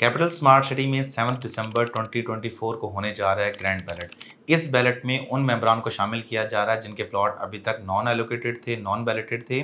capital smart city में seven दिसंबर 2024 को होने जा रहा है ग्रैंड बैलेट इस बैलेट में उन मेम्बरान को शामिल किया जा रहा है जिनके प्लॉट अभी तक नॉन एलोकेटेड थे नॉन बैलेटेड थे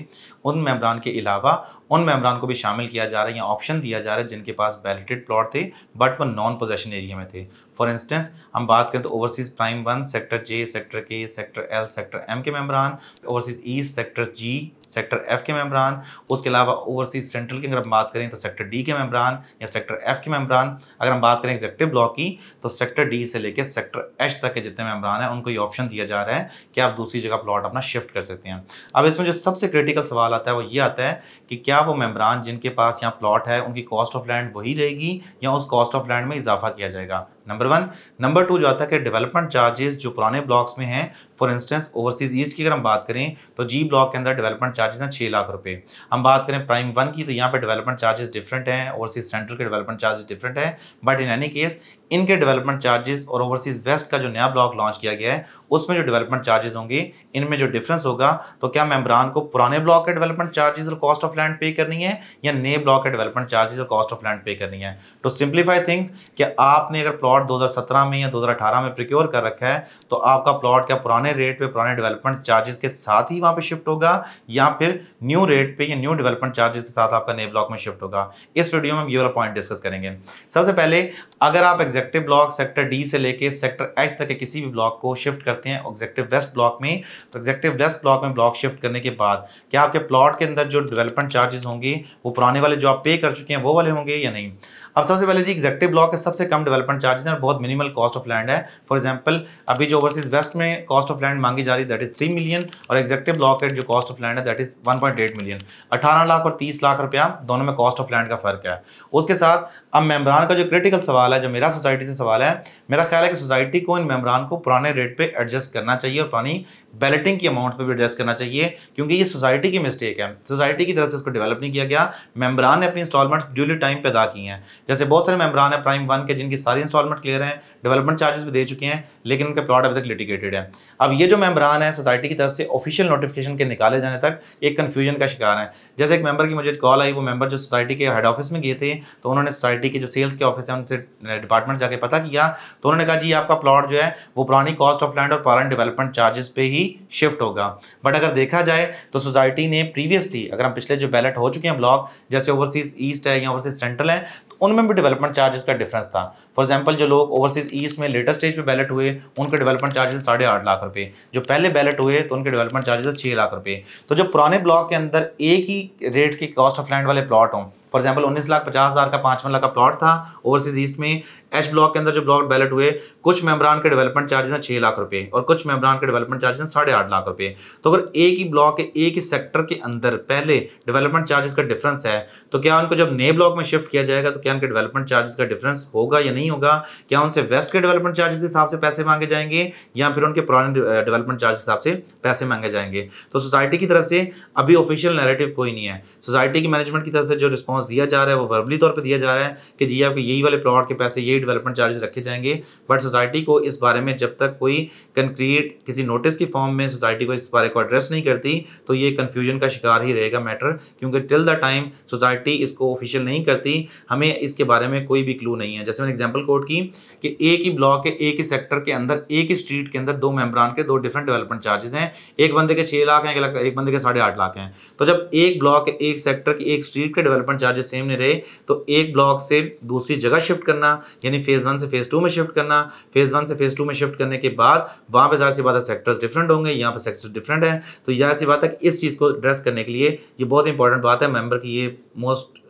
उन मेम्बरान के अलावा उन मेम्ब्रान को भी शामिल किया जा रहा है या ऑप्शन दिया जा रहा है जिनके पास बैलेटेड प्लॉट थे बट वो नॉन पोजेशन एरिया में थे फॉर इंस्टेंस हम बात करें तो overseas prime one sector J sector K sector L sector M के मेम्बरान overseas east sector G sector F के मेम्बरान उसके अलावा ओवरसीज सेंट्रल की अगर हम बात करें तो सेक्टर डी के मेम्बरान या सेक्टर एफ के मेम्बरान अगर हम बात करें एग्जेक्टिव ब्लॉक की तो सेक्टर डी से लेकर सेक्टर एच तक के जितने मेम्बरान हैं उनको ये ऑप्शन दिया जा रहा है कि आप दूसरी जगह प्लॉट अपना शिफ्ट कर सकते हैं अब इसमें जो सबसे क्रिटिकल सवाल आता है वो ये आता है कि क्या वो मेम्बरान जिनके पास यहाँ प्लॉट है उनकी कॉस्ट ऑफ लैंड वही रहेगी या उस कॉस्ट ऑफ लैंड में इजाफा किया जाएगा नंबर वन नंबर टू जो आता है कि डेवलपमेंट चार्जेस जो पुराने ब्लॉक्स में हैं फॉर इंस्टेंस ओवरसीज ईस्ट की अगर हम बात करें तो जी ब्लॉक के अंदर डेवलपमेंट चार्जेस हैं छः लाख रुपए हम बात करें प्राइम वन की तो यहाँ पे डेवलपमेंट चार्जेस डिफरेंट हैं ओवरसीज सेंट्रल के डेवलपमेंट चार्जेस डिफरेंट हैं बट इन एनी केस इनके डेवलपमेंट चार्जेस और ओवरसीज वेस्ट का जो नया ब्लॉक लॉन्च किया गया है उसमें जो डेवलपमेंट चार्जेस होंगे इनमें जो डिफरेंस होगा तो क्या मेम्बरान को पुराने ब्लॉक के डेवलपमेंट चार्जेस और कॉस्ट ऑफ लैंड पे करनी है या नए ब्लॉक के डेवलपमेंट चार्जेस और कॉस्ट ऑफ लैंड पे करनी है टू सिंप्लीफाई थिंग्स कि आपने अगर प्लॉट प्लॉट 2017 में या 2018 में प्रिक्योर कर रखा है तो आपका प्लॉट क्या पुराने रेट पे पुराने डेवलपमेंट चार्जेस के साथ ही वहाँ पे शिफ्ट होगा या फिर न्यू रेट पे या न्यू डेवलपमेंट चार्जेस के साथ आपका नए ब्लॉक में शिफ्ट होगा इस वीडियो में हम ये वाला पॉइंट डिस्कस करेंगे सबसे पहले अगर आप एग्जेक्टिव ब्लॉक सेक्टर डी से लेकर सेक्टर एच तक के किसी भी ब्लॉक को शिफ्ट करते हैं एग्जेक्टिव वेस्ट ब्लॉक में तो एग्जेक्टिव वेस्ट ब्लॉक में ब्लॉक शिफ्ट करने के बाद क्या आपके प्लॉट के अंदर जो डेवलपमेंट चार्जेस होंगे वो पुराने वाले जो आप पे कर चुके हैं वो वाले होंगे या नहीं अब सबसे पहले जी एग्जेक्टिव ब्लॉक के सबसे कम डेवलपमेंट चार्जेस और बहुत मिनिमल कॉस्ट ऑफ लैंड है फॉर एग्जाम्पल अभी जो ओवरसीज वेस्ट में कॉस्ट ऑफ लैंड मांगी जा रही है दैट इज थ्री मिलियन और एग्जेक्टिव ब्लॉक के जो कॉस्ट ऑफ लैंड है दैट इज वन मिलियन अठारह लाख और तीस लाख रुपया दोनों में कॉस्ट ऑफ लैंड का फर्क है उसके साथ अब मेम्बरान का जो क्रिटिकल सवाल है जो मेरा सोसाइटी से सवाल है मेरा ख्याल है कि सोसाइटी को इन मेम्बरान को पुराने रेट पर एडजस्ट करना चाहिए और पुरानी बैलेटिंग की अमाउंट पर भी एडजस्ट करना चाहिए क्योंकि ये सोसाइटी की मिस्टेक है सोसाइटी की तरफ से उसको डेवलप नहीं किया गया मेम्बरान ने अपनी इंस्टॉलमेंट ड्यूली टाइम पर अदा की हैं जैसे बहुत सारे मेम्बरान है प्राइम वन के जिनकी सारी इंस्टॉलमेंट क्लियर है डेवलपमेंट चार्जेस भी दे चुके हैं लेकिन उनके प्लॉट अभी तक लिटिकेटेड है अब ये जो मेम्बरान है सोसाइटी की तरफ से ऑफिशियल नोटिफिकेशन के निकाले जाने तक एक कन्फ्यूजन का शिकार है जैसे एक मेंबर की मुझे कॉल आई वो मेंबर जो सोसाइटी के हेड ऑफिस में गए थे तो उन्होंने सोसाइटी के जो सेल्स के ऑफिस हैं उनसे डिपार्टमेंट जाके पता किया तो उन्होंने कहा जी आपका प्लॉट जो है वो पुरानी कॉस्ट ऑफ लैंड और पुरानी डेवलपमेंट चार्जेस पे ही शिफ्ट होगा बट अगर देखा जाए तो सोसाइटी ने प्रीवियसली अगर हम पिछले जो बैलेट हो चुके हैं ब्लॉक जैसे ओवरसीज ईस्ट है या ओवरसीज सेंट्रल है तो उनमें भी डेवलपमेंट चार्जेस का डिफरेंस था फॉर एग्जाम्पल जो लोग ओवरसीज ईस्ट में लेटेस्ट स्टेज पे बैलेट हुए उनके डेवलपमेंट चार्जेस साढ़े आठ लाख रुपए जो पहले बैलेट हुए तो उनके डेवलपमेंट चार्जेस छः लाख रुपए तो जो पुराने ब्लॉक के अंदर एक ही रेट की कॉस्ट ऑफ लैंड वाले प्लॉट हों फॉर एग्जाम्पल उन्नीस लाख पचास हज़ार का पाँच लाख का प्लॉट था ओवरसीज ईस्ट में एच ब्लॉक के अंदर जो ब्लॉक बैलेट हुए कुछ मेम्बरान के डेवलपमेंट चार्जेस हैं छः लाख रुपए और कुछ मेम्बरान के डेवलपमेंट चार्जेस हैं साढ़े आठ लाख रुपए तो अगर एक ही ब्लॉक एक ही सेक्टर के अंदर पहले डेवलपमेंट चार्जेस का डिफरेंस है तो क्या उनको जब नए ब्लॉक में शिफ्ट किया जाएगा तो क्या उनके डेवलपमेंट चार्जेस का डिफरेंस होगा या नहीं होगा क्या उनसे वेस्ट के डेवलपमेंट चार्जेस के हिसाब से पैसे मांगे जाएंगे या फिर उनके पुराने डेवलपमेंट चार्ज हिसाब से पैसे मांगे जाएंगे तो सोसाइटी की तरफ से अभी ऑफिशियल नेरेटिव कोई नहीं है सोसाइटी की मैनेजमेंट की तरफ से जो रिस्पॉन्स दिया जा रहा है वो वर्बली तौर पर दिया जा रहा है कि जी आपके यही वाले प्लॉट के पैसे ये ये डेवलपमेंट चार्जेस रखे जाएंगे बट सोसाइटी को इस बारे में जब तक कोई कंक्रीट किसी नोटिस की फॉर्म में सोसाइटी को इस बारे को एड्रेस नहीं करती तो ये कन्फ्यूजन का शिकार ही रहेगा मैटर क्योंकि टिल द टाइम सोसाइटी इसको ऑफिशियल नहीं करती हमें इसके बारे में कोई भी क्लू नहीं है जैसे मैंने एग्जाम्पल कोट की कि एक ही ब्लॉक के एक ही सेक्टर के अंदर एक ही स्ट्रीट के अंदर दो मेम्बरान के दो डिफरेंट डेवलपमेंट चार्जेस हैं एक बंदे के छः लाख हैं एक बंदे के साढ़े आठ लाख हैं तो जब एक ब्लॉक एक सेक्टर की एक स्ट्रीट के डेवलपमेंट चार्जेस सेम नहीं रहे तो एक ब्लॉक से दूसरी जगह शिफ्ट करना यानी फेज़ वन से फेज़ टू में शिफ्ट करना फेज़ वन से फेज़ टू में शिफ्ट करने के बाद वहाँ पर ज़ाहिर सी बात है सेक्टर्स डिफरेंट होंगे यहाँ पर सेक्टर्स डिफरेंट हैं तो ज़ाहिर सी बात है इस चीज़ को एड्रेस करने के लिए ये बहुत इंपॉर्टेंट बात है मेंबर की ये मोस्ट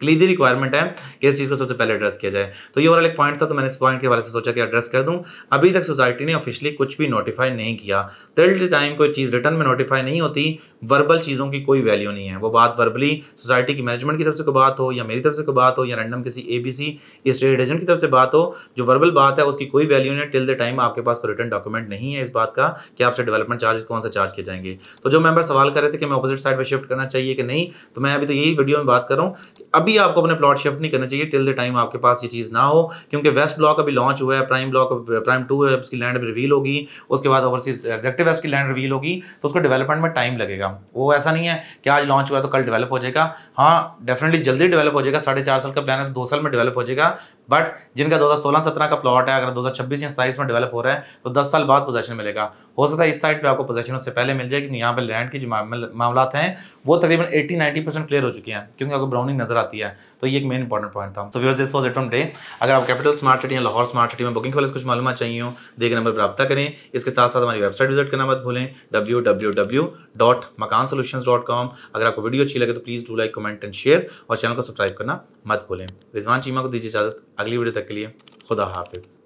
क्लीजी रिक्वायरमेंट है कि इस चीज़ को सबसे पहले एड्रेस किया जाए तो ये वाला एक पॉइंट था तो मैंने इस पॉइंट के बारे से सोचा कि एड्रेस कर दूं अभी तक सोसाइटी ने ऑफिशियली कुछ भी नोटिफाई नहीं किया टिल टाइम कोई चीज़ रिटर्न में नोटिफाई नहीं होती वर्बल चीज़ों की कोई वैल्यू नहीं है वो बात वर्बली सोसाइटी की मैनेजमेंट की तरफ से कोई बात हो या मेरी तरफ से कोई बात हो या रैंडम किसी A B C state agent की तरफ से बात हो जो वर्बल बात है उसकी कोई वैल्यू नहीं है टिल द टाइम आपके पास कोई रिटर्न डॉक्यूमेंट नहीं है इस बात का कि आपसे डेवलपमेंट चार्ज कौन से चार्ज किए जाएंगे तो जो मेंबर सवाल कर रहे थे कि मैं अपोजिट साइड पर शिफ्ट करना चाहिए कि नहीं तो मैं अभी तो यही वीडियो में बात करूँ अभी आपको अपने प्लॉट शिफ्ट नहीं करना चाहिए टिल द टाइम आपके पास ये चीज़ ना हो क्योंकि वेस्ट ब्लॉक अभी लॉन्च हुआ है प्राइम ब्लॉक प्राइम टू है उसकी लैंड रिवील होगी उसके बाद ओवरसीज एग्जेक्टिव वेस्ट की लैंड रिवील होगी तो उसको डेवलपमेंट में टाइम लगेगा वो ऐसा नहीं है कि आज लॉन्च हुआ तो कल डेवलप हो जाएगा हाँ डेफिनेटली जल्दी डेवलप हो जाएगा साढ़े चार साल का प्लान है तो दो साल में डेवलप हो जाएगा बट जिनका 2016-17 का प्लॉट है अगर 2026 या सताईस में डेवलप हो रहा है तो 10 साल बाद पोजेशन मिलेगा हो सकता है इस साइड पे आपको पोजेशन उससे पहले मिल जाए क्योंकि यहाँ पे लैंड की जो मामला हैं वो तकरीबन 80-90 परसेंट क्लियर हो चुकी हैं क्योंकि आपको ब्राउनिंग नजर आती है तो ये एक मेन इंपॉर्टेंट पॉइंट था तो व्यवर्स दिस वॉज एटम डे अगर आप कैपिटल स्मार्ट सिटी या लाहौर स्मार्ट सिटी में बुकिंग के वाले कुछ मालूम चाहिए हो देख नंबर पर रब्ता करें इसके साथ साथ हमारी वेबसाइट विजिट करना मत भूलें W W W dot Makaan solution com अगर आपको वीडियो अच्छी लगे तो please do like comment and share और चैनल को सब्सक्राइब करना मत भूलें रिजवान चीमा को दीजिए इजाज़त अगली वीडियो तक के लिए खुदा हाफिज़